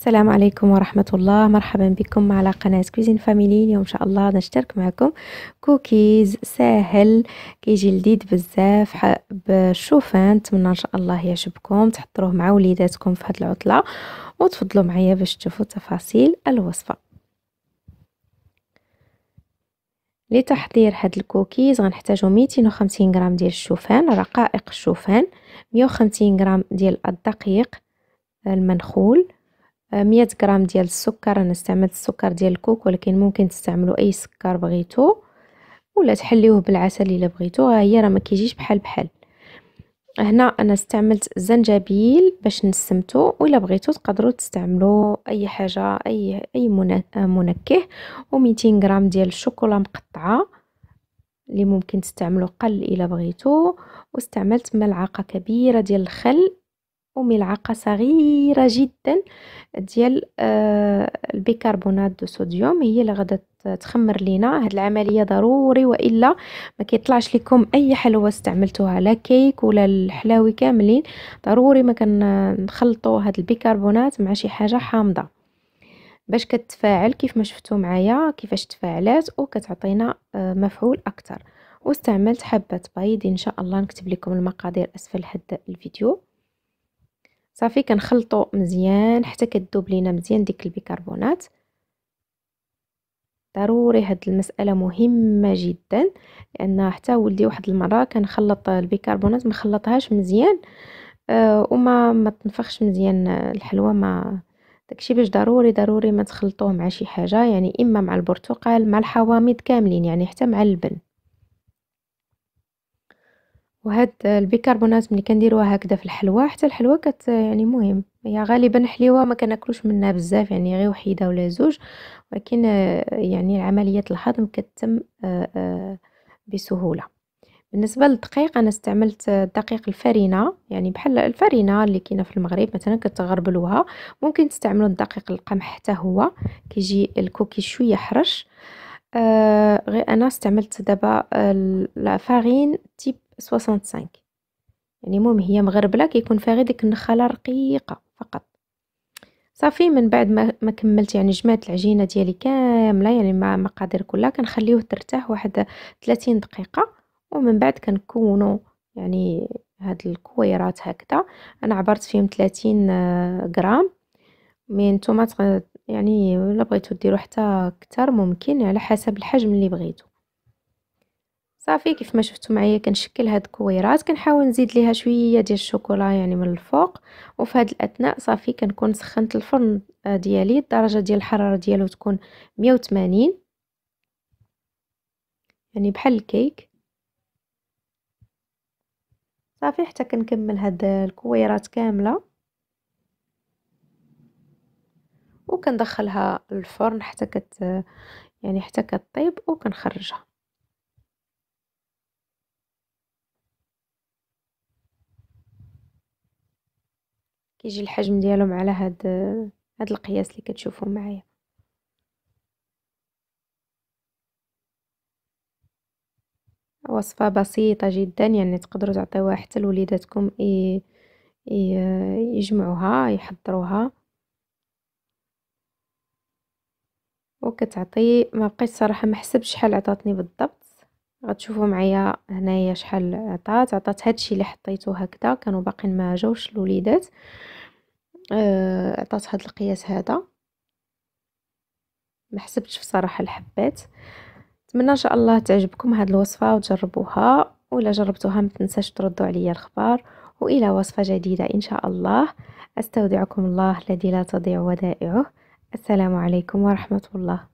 السلام عليكم ورحمة الله مرحبا بكم على قناة كوزين فاميلي اليوم إن شاء الله نشترك معكم كوكيز ساهل كيجي لديد بزاف بالشوفان نتمنى إن شاء الله يعجبكم تحضروه مع وليداتكم في هاد العطلة وتفضلوا معايا باش تشوفوا تفاصيل الوصفة لتحضير هاد الكوكيز غنحتاجو 250 غرام ديال الشوفان رقائق الشوفان 150 غرام ديال الدقيق المنخول مية غرام ديال السكر انا استعملت السكر ديال الكوك ولكن ممكن تستعملوا اي سكر بغيتو ولا تحليوه بالعسل الا بغيتو ها هي راه ما كيجيش بحال بحال هنا انا استعملت زنجبيل باش نسمتو ولا بغيتو تقدروا تستعملوا اي حاجه اي اي منكه و200 غرام ديال الشوكولا مقطعه اللي ممكن تستعملوا قل الا بغيتو واستعملت ملعقه كبيره ديال الخل وملعقة صغيرة جدا ديال آه، البيكربونات دو صوديوم هي اللي غادا تخمر لينا هاد العملية ضروري وإلا ما كيطلعش لكم أي حلوى استعملتوها لا كيك ولا الحلاوي كاملين ضروري ما كنخلطوا هاد البيكربونات مع شي حاجة حامضة باش كتفاعل كيف ما شفتوا معايا كيفاش تفاعلات وكتعطينا آه، مفعول اكثر واستعملت حبه بيض ان شاء الله نكتب لكم المقادير اسفل هذا الفيديو صافي كنخلطو مزيان حتى كدوب لينا مزيان ديك البيكربونات ضروري هاد المساله مهمه جدا لان حتى ولدي واحد المره كنخلط البيكربونات مخلطهاش مزيان أه وما ما تنفخش مزيان الحلوه ما داكشي باش ضروري ضروري ما تخلطوه مع شي حاجه يعني اما مع البرتقال مع الحوامض كاملين يعني حتى مع اللبن وهاد البيكربونات ملي كنديروها هكذا في الحلوى حتى الحلوى كت يعني مهم هي غالبا حليوه ما كناكلوش منها بزاف يعني غير وحيده ولا زوج ولكن يعني عمليه الهضم كتم بسهوله بالنسبه للدقيق انا استعملت الدقيق الفرينه يعني بحال الفرينه اللي كاينه في المغرب مثلا كتغربلوها ممكن تستعملوا الدقيق القمح حتى هو كيجي الكوكي شويه حرش آه، غير انا استعملت دابا لا فارين تيب 65 يعني المهم هي مغربله كيكون فيها غير ديك النخاله رقيقه فقط صافي من بعد ما, ما كملت يعني جمعت العجينه ديالي كامله يعني مع المقادير كلها كنخليوه ترتاح واحد 30 دقيقه ومن بعد كنكونو يعني هاد الكويرات هكذا انا عبرت فيهم 30 آه، غرام مي نتوما يعني الا بغيتو ديرو حتى اكثر ممكن على حسب الحجم اللي بغيتو صافي كيف ما شفتوا معايا كنشكل هاد الكويرات كنحاول نزيد ليها شويه ديال الشوكولا يعني من الفوق وفي هاد الاثناء صافي كنكون سخنت الفرن آه، ديالي الدرجه ديال الحراره ديالو تكون 180 يعني بحال الكيك صافي حتى كنكمل هاد الكويرات كامله وكندخلها الفرن حتى كت يعني حتى كطيب وكنخرجها كيجي الحجم ديالهم على هاد هاد القياس اللي كتشوفوا معايا وصفه بسيطه جدا يعني تقدروا تعطيوها حتى لوليداتكم يجمعوها يحضروها وكتعطي ما بقيت صراحه ما حسبت شحال عطاتني بالضبط غتشوفوا معايا هنايا شحال عطات عطات هادشي اللي حطيته هكذا كانوا باقيين ما جاوش الوليدات آه، عطات هاد القياس هذا ما حسبتش بصراحه الحبات نتمنى ان شاء الله تعجبكم هاد الوصفه وتجربوها ولا جربتوها ما تنساش تردوا عليا الخبر والى وصفه جديده ان شاء الله استودعكم الله الذي لا تضيع ودائعه السلام عليكم ورحمه الله